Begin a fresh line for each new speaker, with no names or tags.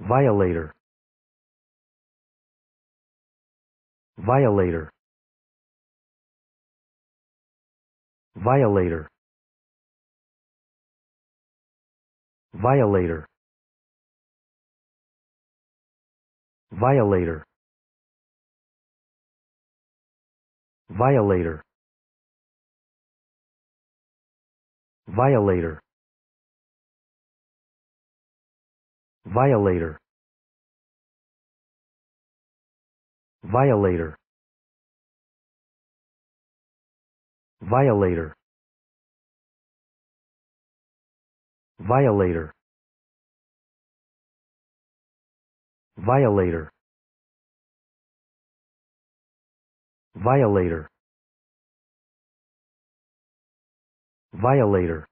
Violator. Violator. Violator. Violator. Violator. Violator. Violator. violator violator violator violator violator violator violator